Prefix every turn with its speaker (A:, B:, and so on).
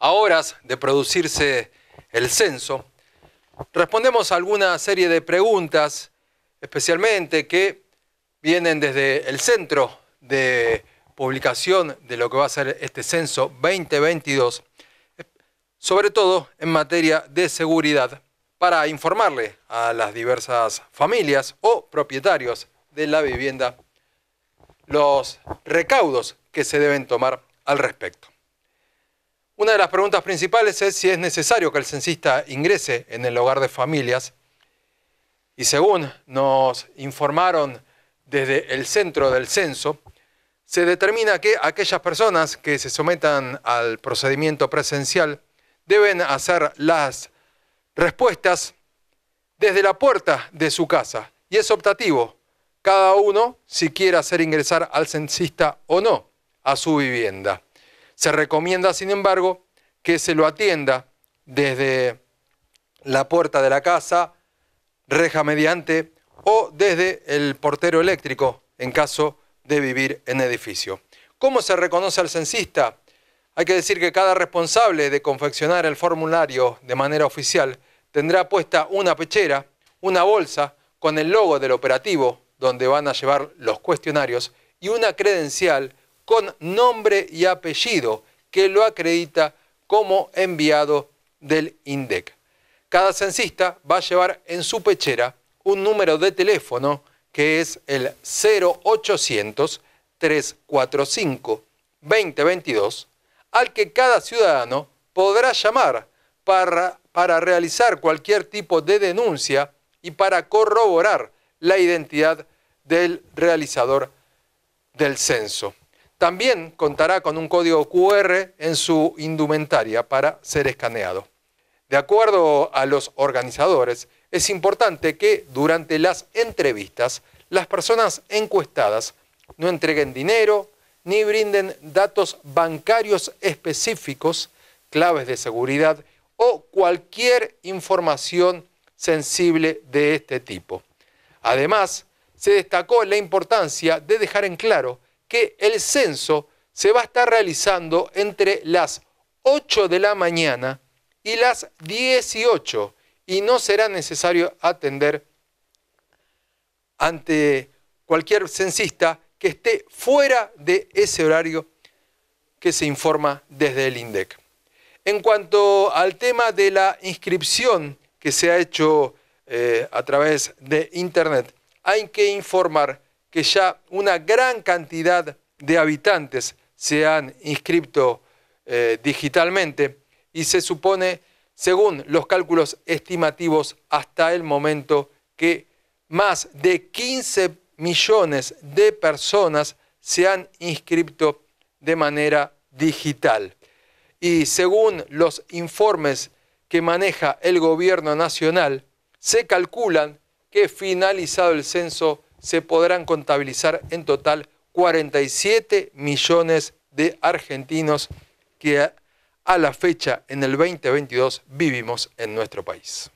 A: a horas de producirse el censo, respondemos a alguna serie de preguntas, especialmente que vienen desde el centro de publicación de lo que va a ser este censo 2022, sobre todo en materia de seguridad, para informarle a las diversas familias o propietarios de la vivienda los recaudos que se deben tomar al respecto. Una de las preguntas principales es si es necesario que el censista ingrese en el hogar de familias. Y según nos informaron desde el centro del censo, se determina que aquellas personas que se sometan al procedimiento presencial deben hacer las respuestas desde la puerta de su casa. Y es optativo, cada uno si quiere hacer ingresar al censista o no a su vivienda. Se recomienda, sin embargo, que se lo atienda desde la puerta de la casa, reja mediante, o desde el portero eléctrico, en caso de vivir en edificio. ¿Cómo se reconoce al censista? Hay que decir que cada responsable de confeccionar el formulario de manera oficial tendrá puesta una pechera, una bolsa con el logo del operativo donde van a llevar los cuestionarios y una credencial con nombre y apellido que lo acredita como enviado del INDEC. Cada censista va a llevar en su pechera un número de teléfono que es el 0800 345 2022 al que cada ciudadano podrá llamar para, para, realizar cualquier tipo de denuncia y para corroborar la identidad del realizador del censo. También contará con un código QR en su indumentaria para ser escaneado. De acuerdo a los organizadores, es importante que durante las entrevistas las personas encuestadas no entreguen dinero ni brinden datos bancarios específicos, claves de seguridad o cualquier información sensible de este tipo. Además, se destacó la importancia de dejar en claro que el censo se va a estar realizando entre las 8 de la mañana y las 18 y no será necesario atender ante cualquier censista que esté fuera de ese horario que se informa desde el INDEC. En cuanto al tema de la inscripción que se ha hecho eh, a través de Internet, hay que informar que ya una gran cantidad de habitantes se han inscrito eh, digitalmente y se supone, según los cálculos estimativos hasta el momento, que más de 15 millones de personas se han inscrito de manera digital. Y según los informes que maneja el gobierno nacional, se calculan que finalizado el censo se podrán contabilizar en total 47 millones de argentinos que a la fecha en el 2022 vivimos en nuestro país.